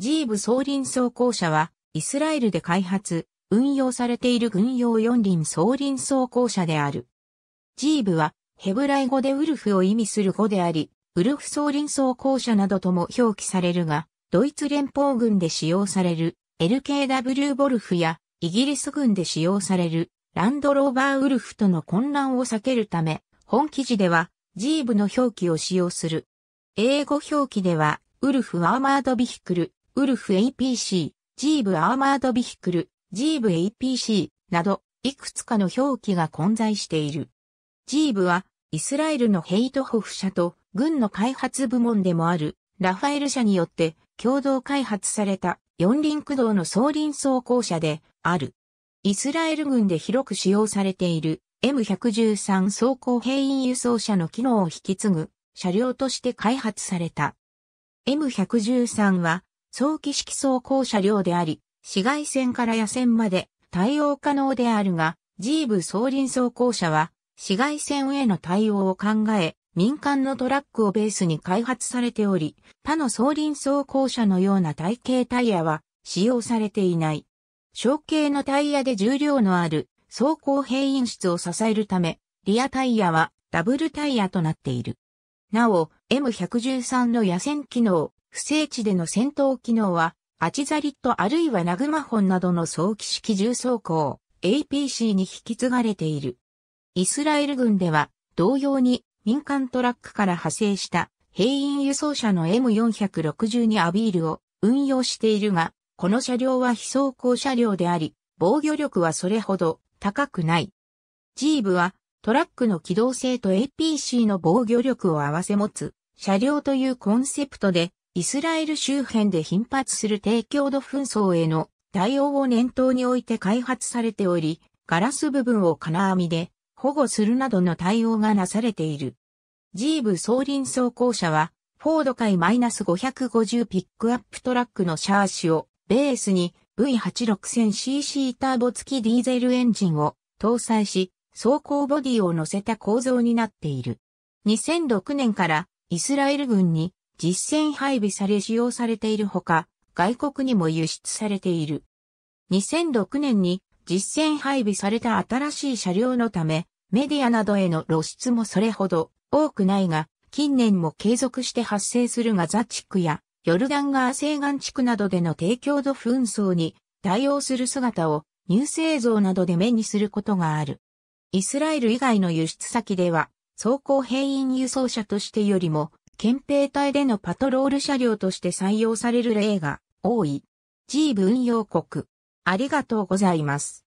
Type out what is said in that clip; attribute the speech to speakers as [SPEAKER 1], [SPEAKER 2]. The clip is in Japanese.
[SPEAKER 1] ジーブ総輪装甲車は、イスラエルで開発、運用されている軍用四輪総輪装甲車である。ジーブは、ヘブライ語でウルフを意味する語であり、ウルフ総輪装甲車などとも表記されるが、ドイツ連邦軍で使用される LKW ボルフや、イギリス軍で使用されるランドローバーウルフとの混乱を避けるため、本記事では、ジーブの表記を使用する。英語表記では、ウルフ・アーマード・ビヒクル、ウルフ APC、ジーブアーマードビヒクル、ジーブ APC など、いくつかの表記が混在している。ジーブは、イスラエルのヘイトホフ社と軍の開発部門でもあるラファエル社によって共同開発された四輪駆動の総輪装甲車である。イスラエル軍で広く使用されている M113 装甲兵員輸送車の機能を引き継ぐ車両として開発された。M113 は早期式走行車両であり、市街線から野線まで対応可能であるが、ジーブ総輪走行車は、市街線への対応を考え、民間のトラックをベースに開発されており、他の総輪走行車のような体型タイヤは使用されていない。小径のタイヤで重量のある走行平因室を支えるため、リアタイヤはダブルタイヤとなっている。なお、M113 の野戦機能、不正地での戦闘機能は、アチザリットあるいはナグマホンなどの早期式重装甲、APC に引き継がれている。イスラエル軍では、同様に民間トラックから派生した兵員輸送車の M462 アビールを運用しているが、この車両は非走行車両であり、防御力はそれほど高くない。ジーブはトラックの機動性と APC の防御力を合わせ持つ車両というコンセプトでイスラエル周辺で頻発する低強度紛争への対応を念頭において開発されており、ガラス部分を金網で保護するなどの対応がなされている。ジーブ総輪走行車は、フォード海 -550 ピックアップトラックのシャーシをベースに V86000cc ターボ付きディーゼルエンジンを搭載し、走行ボディを乗せた構造になっている。2006年からイスラエル軍に実戦配備され使用されているほか、外国にも輸出されている。2006年に実戦配備された新しい車両のため、メディアなどへの露出もそれほど多くないが、近年も継続して発生するガザ地区やヨルダン川西岸地区などでの低強度紛争に対応する姿をニュース映像などで目にすることがある。イスラエル以外の輸出先では、装甲兵員輸送車としてよりも憲兵隊でのパトロール車両として採用される例が多い。G 運用国。ありがとうございます。